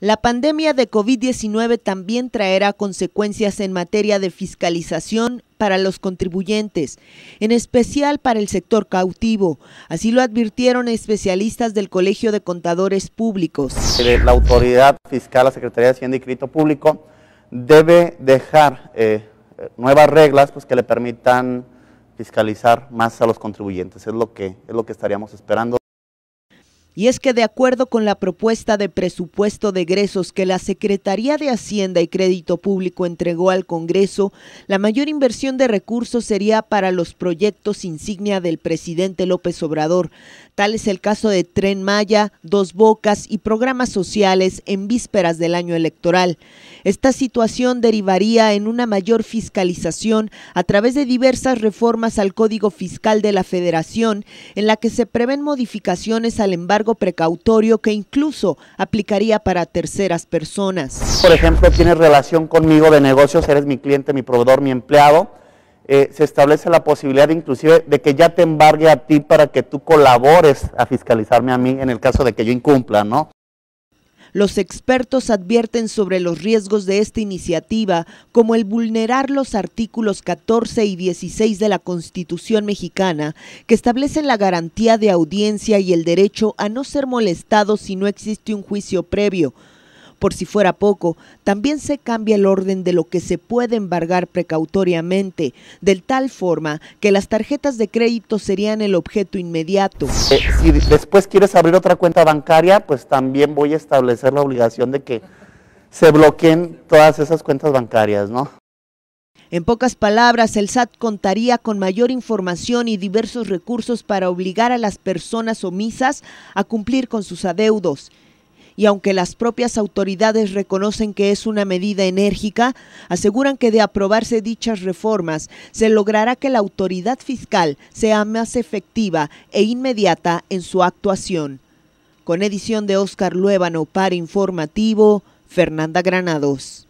La pandemia de COVID-19 también traerá consecuencias en materia de fiscalización para los contribuyentes, en especial para el sector cautivo. Así lo advirtieron especialistas del Colegio de Contadores Públicos. La autoridad fiscal, la Secretaría de Hacienda y Crédito Público, debe dejar eh, nuevas reglas pues, que le permitan fiscalizar más a los contribuyentes. Es lo que, es lo que estaríamos esperando. Y es que de acuerdo con la propuesta de presupuesto de egresos que la Secretaría de Hacienda y Crédito Público entregó al Congreso, la mayor inversión de recursos sería para los proyectos insignia del presidente López Obrador. Tal es el caso de Tren Maya, Dos Bocas y programas sociales en vísperas del año electoral. Esta situación derivaría en una mayor fiscalización a través de diversas reformas al Código Fiscal de la Federación, en la que se prevén modificaciones al embargo precautorio que incluso aplicaría para terceras personas. Por ejemplo, tienes relación conmigo de negocios, eres mi cliente, mi proveedor, mi empleado. Eh, se establece la posibilidad inclusive de que ya te embargue a ti para que tú colabores a fiscalizarme a mí en el caso de que yo incumpla, ¿no? Los expertos advierten sobre los riesgos de esta iniciativa, como el vulnerar los artículos 14 y 16 de la Constitución mexicana, que establecen la garantía de audiencia y el derecho a no ser molestado si no existe un juicio previo por si fuera poco, también se cambia el orden de lo que se puede embargar precautoriamente, de tal forma que las tarjetas de crédito serían el objeto inmediato. Eh, si después quieres abrir otra cuenta bancaria, pues también voy a establecer la obligación de que se bloqueen todas esas cuentas bancarias, ¿no? En pocas palabras, el SAT contaría con mayor información y diversos recursos para obligar a las personas omisas a cumplir con sus adeudos y aunque las propias autoridades reconocen que es una medida enérgica, aseguran que de aprobarse dichas reformas se logrará que la autoridad fiscal sea más efectiva e inmediata en su actuación. Con edición de Óscar Luévano para Informativo, Fernanda Granados.